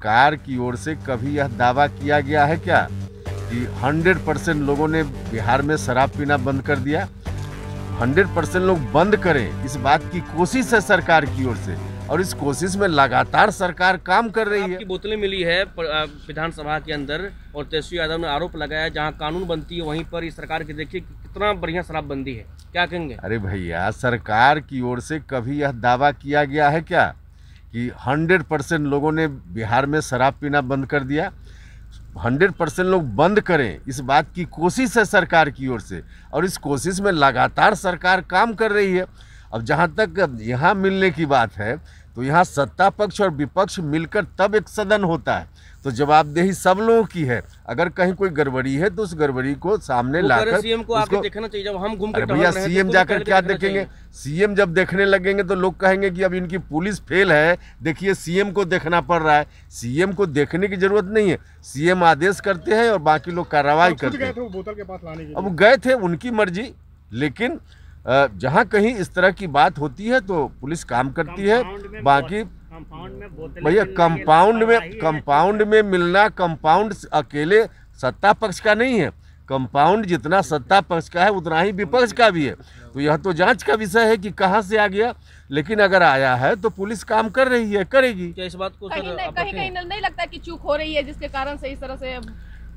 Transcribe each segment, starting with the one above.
सरकार की ओर से कभी यह दावा किया गया है क्या कि 100 परसेंट लोगों ने बिहार में शराब पीना बंद कर दिया 100 परसेंट लोग बंद करें इस बात की कोशिश है सरकार की ओर से और इस कोशिश में लगातार सरकार काम कर रही है बोतलें मिली है विधानसभा के अंदर और तेजस्वी यादव ने आरोप लगाया जहां कानून बनती है वहीं पर इस सरकार की देखिए कितना बढ़िया शराबबंदी है क्या कहेंगे अरे भैया सरकार की ओर से कभी यह दावा किया गया है क्या कि 100 परसेंट लोगों ने बिहार में शराब पीना बंद कर दिया 100 परसेंट लोग बंद करें इस बात की कोशिश है सरकार की ओर से और इस कोशिश में लगातार सरकार काम कर रही है अब जहाँ तक यहाँ मिलने की बात है तो यहाँ सत्ता पक्ष और विपक्ष मिलकर तब एक सदन होता है तो जवाबदेही सब लोगों की है अगर कहीं कोई गड़बड़ी है तो उस गड़बड़ी को सामने लाकर सीएम को आके देखना चाहिए जब हम घूम भैया तो सीएम जाकर क्या देखेंगे सीएम जब देखने लगेंगे तो लोग कहेंगे कि अब इनकी पुलिस फेल है देखिए सीएम को देखना पड़ रहा है सीएम को देखने की जरूरत नहीं है सीएम आदेश करते हैं और बाकी लोग कार्रवाई करते हैं अब गए थे उनकी मर्जी लेकिन जहाँ कहीं इस तरह की बात होती है तो पुलिस काम करती है बाकी भैया कंपाउंड में कंपाउंड में मिलना कंपाउंड अकेले सत्ता पक्ष का नहीं है कंपाउंड जितना सत्ता पक्ष का है उतना ही विपक्ष का भी है तो यह तो जांच का विषय है कि कहां से आ गया लेकिन अगर आया है तो पुलिस काम कर रही है करेगी क्या इस बात को कहीं नहीं, कहीं कहीं नहीं लगता कि चूक हो रही है जिसके कारण से इस तरह से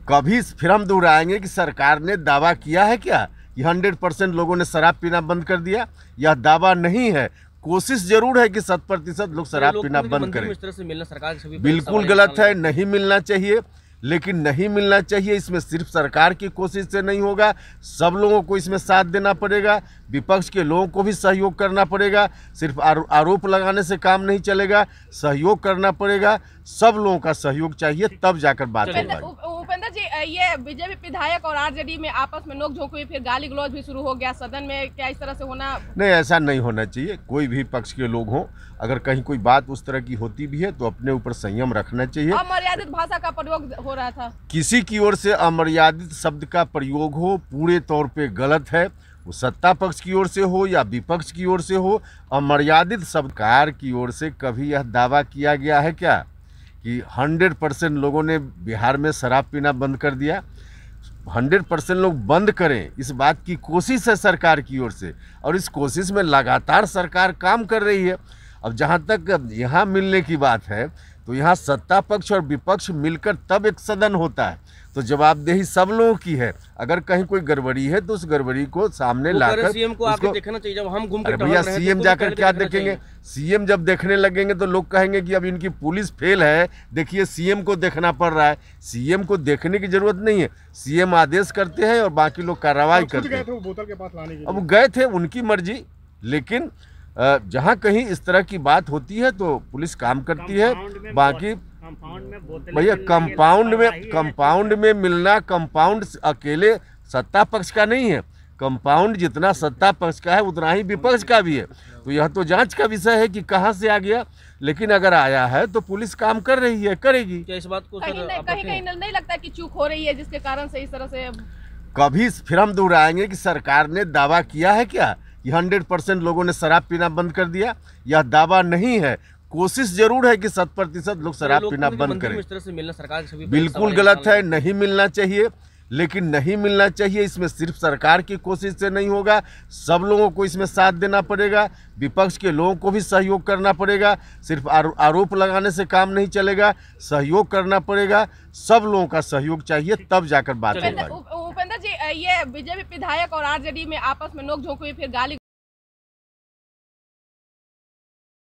कभी फिर हम दोहराएंगे कि सरकार ने दावा किया है क्या कि हंड्रेड परसेंट लोगों ने शराब पीना बंद कर दिया यह दावा नहीं है कोशिश जरूर है कि शत प्रतिशत लोग शराब पीना बंद करें बिल्कुल गलत है नहीं मिलना चाहिए लेकिन नहीं मिलना चाहिए इसमें सिर्फ सरकार की कोशिश से नहीं होगा सब लोगों को इसमें साथ देना पड़ेगा विपक्ष के लोगों को भी सहयोग करना पड़ेगा सिर्फ आरोप लगाने से काम नहीं चलेगा सहयोग करना पड़ेगा सब लोगों का सहयोग चाहिए तब जाकर बात होगा ये बीजेपी विधायक और आरजेडी में आपस में नोकझोंक हुई फिर गाली गलौज भी शुरू हो गया सदन में क्या इस तरह से होना नहीं ऐसा नहीं होना चाहिए कोई भी पक्ष के लोग हों अगर कहीं कोई बात उस तरह की होती भी है तो अपने ऊपर संयम रखना चाहिए अमर्यादित भाषा का प्रयोग हो रहा था किसी की ओर से अमर्यादित शब्द का प्रयोग हो पूरे तौर पर गलत है वो सत्ता पक्ष की ओर से हो या विपक्ष की ओर से हो अमर्यादित कार की ओर से कभी यह दावा किया गया है क्या कि 100 परसेंट लोगों ने बिहार में शराब पीना बंद कर दिया 100 परसेंट लोग बंद करें इस बात की कोशिश है सरकार की ओर से और इस कोशिश में लगातार सरकार काम कर रही है अब जहाँ तक यहाँ मिलने की बात है तो यहाँ सत्ता पक्ष और विपक्ष मिलकर तब एक सदन होता है तो जवाबदेही सब लोगों की है अगर कहीं कोई गड़बड़ी है तो उस गड़बड़ी को सामने लाकर सीएम को आगे देखना चाहिए जब हम घूम भैया सीएम जाकर क्या देखेंगे सीएम जब देखने लगेंगे तो लोग कहेंगे कि अब इनकी पुलिस फेल है देखिए सीएम को देखना पड़ रहा है सीएम को देखने की जरूरत नहीं है सीएम आदेश करते हैं और बाकी लोग कार्रवाई करते हैं अब गए थे उनकी मर्जी लेकिन जहाँ कहीं इस तरह की बात होती है तो पुलिस काम करती है बाकी भैया कंपाउंड में कंपाउंड में मिलना कंपाउंड अकेले सत्ता पक्ष का नहीं है कंपाउंड जितना सत्ता पक्ष का है उतना ही विपक्ष का भी है तो यह तो जांच का विषय है कि कहाँ से आ गया लेकिन अगर आया है तो पुलिस काम कर रही है करेगी क्या इस बात को कहीं कहीं, कहीं, कहीं नहीं लगता कि चूक हो रही है जिसके कारण से इस तरह से कभी फिर हम दोहराएंगे कि सरकार ने दावा किया है क्या हंड्रेड परसेंट लोगों ने शराब पीना बंद कर दिया यह दावा नहीं है कोशिश जरूर है कि शत प्रतिशत लोग शराब पीना बंद करें बिल्कुल गलत है नहीं मिलना चाहिए लेकिन नहीं मिलना चाहिए इसमें सिर्फ सरकार की कोशिश से नहीं होगा सब लोगों को इसमें साथ देना पड़ेगा विपक्ष के लोगों को भी सहयोग करना पड़ेगा सिर्फ आरोप लगाने से काम नहीं चलेगा सहयोग करना पड़ेगा सब लोगों का सहयोग चाहिए तब जाकर बात होगा ये बीजेपी विधायक और आरजेडी में आपस में नोक झोंक हुई फिर गाली